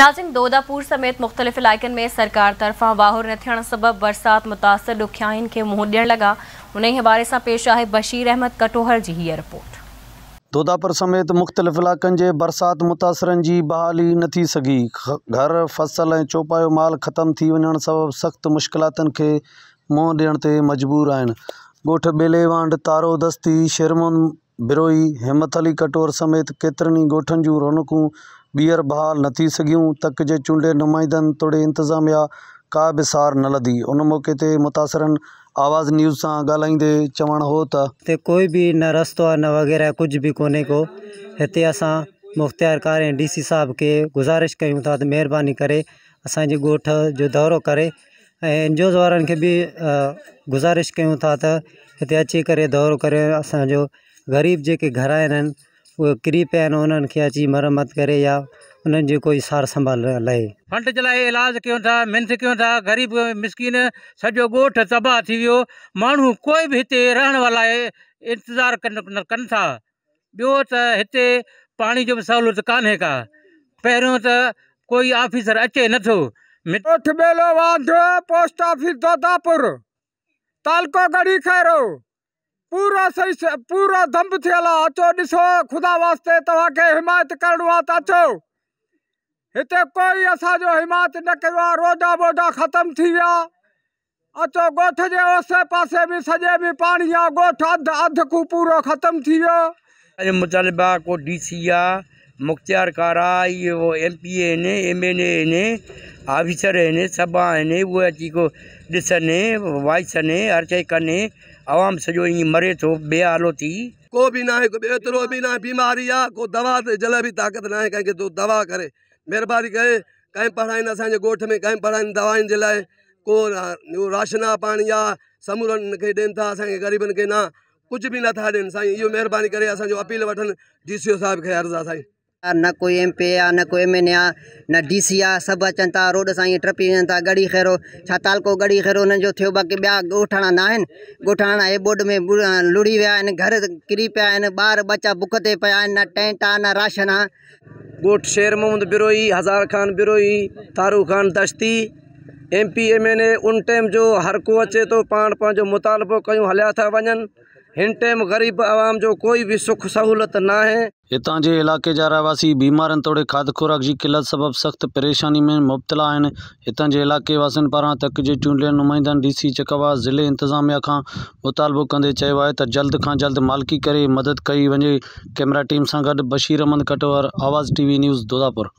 नाज़िम गोदापुर समेत मुख़्तलिफ़ इलाइक़नि में सरकार तरफ़ां वाहुर न थियणु सबबु बरसाति लॻा हुन हवाले सां पेश आहे बशीर अहमद कटोहर जी हीअ रिपोर्ट दोधापुर समेत मुख़्तलिफ़ इलाइक़नि जे बरसाति मुतासिरनि जी बहाली न थी सघी घर फ़सल ऐं चोपा माल ख़तमु थी वञणु सबबु सख़्तु मुश्किलातुनि खे मुंहुं ॾियण ते मजबूर आहिनि तारो दस्ती शेरमुन बिरोई हिमथ अली कटोर समेत केतिरनि ई ॻोठनि जूं रौनकूं बीहर बहाल न थी सघियूं तक जे चूंडे नुमाइंदनि तोड़े इंतिज़ामिया का बि न लधी उन मौक़े ते मुतासिरनि आवाज़ न्यूज़ से गाले चवणु हो त हिते कोई भी न रस्तो आहे न वग़ैरह कुझु बि कोन्हे को हिते असां मुख़्तियार डी सी साहब के गुज़ारिश कयूं था त महिरबानी करे असांजे ॻोठ जो दौरो करे ऐं एनजीओज़ वारनि खे बि गुज़ारिश कयूं था त हिते अची करे दौरो करे असांजो ग़रीब जेके घर आहिनि किरी क्रीप उन्होंने क्या मरम्मत करे या उन्हनि जी कोई सार संभाल लाए फंड जे इलाज क्यों था मिंथ क्यों था ग़रीब मिस्किन सॼो गोठ तबाह थी वो मू कोई भी इतने रहने वाला इंतज़ारु कनि कन था बो तो इतने पानी जो सहूलत सहूलियत का पे तो कोई ऑफिसर अचे न नथो पोस्ट ऑफिस दादापुर तालको गड़ी खैरो पूरा सही से पूरा दम्भ थियल आहे अचो दिसो ख़ुदा वास्ते तवा के हिमायत करिणो आहे त अचो हिते कोई जो हिमायत न कयो रोजा बोजा खत्म थी विया अचो गोठ जे ओसे पासे भी सजे भी पानी आहे गोठ अध अध को पूरो खत्म थी वियो अॼु मुतालिबा को डीसी सी मुख्तियार कारा ये वो एमपीए ने एमएनए ने ऑफिसर ने एन ए आहिनि आफ़ीसर अची को ॾिसनि वाइसनि हर शइ कनि आवाम से जो ईअं मरे तो बेहालो थी को भी ना है को बेतरो भी ना बीमारी या को दवा से जले भी ताक़त न आहे कंहिंखे तो दवा करे महिरबानी करे पढ़ाई ना असांजे गोठ में कहीं पढ़ाई दवाई जे लाइ को राशन आहे पाणी आहे समूरनि खे ॾियनि था असांखे ग़रीबनि खे न कुझु बि नथा ॾियनि साईं इहो महिरबानी करे असांजो अपील वठनि डीसीओ साहब के साहिब खे अर्ज़ु न कोई एम पी आ न कोई एम एन ए आहे न डी सी आ सब अचन था रोड से ईअं टपी वञनि था गड़ी खेरो तालको गड़ी खेरो हुननि जो बाक़ी ॿिया ॻोठाणा न आहिनि ॻोठाणा हे में लुड़ी वह घर किरी पिया बार बच्चा बुख से पाया आहिनि न टेंट आ न राशन आहे ॻोठ शेर मोहम्मद बिरोही हज़ार Khan Birohi Taru Khan Dashti M P M N A उन टाइम जो हर को अचे तो पा पंहिंजो मुतालबो कयूं हलिया था वन हिन टाइम ग़रीब आवाम जो कोई बि सुख सहूलियत न आहे हितां जे इलाइक़े जा रहवासी बीमारनि तोड़े खाद खुराक जी किलत सबब सख़्तु परेशानी में मुबतला आहिनि हितां जे इलाइक़ेवासियुनि पारां तक जे चूंडियल नुमाइंदनि डी सी चकबास ज़िले इंतिज़ामिया खां मुतालबो कंदे चयो आहे त जल्द खां जल्द मालिकी करे मदद कई वञे कैमरा टीम सां गॾु बशीर अहमद कटोहर आवाज़ टी वी न्यूज़ दोधापुर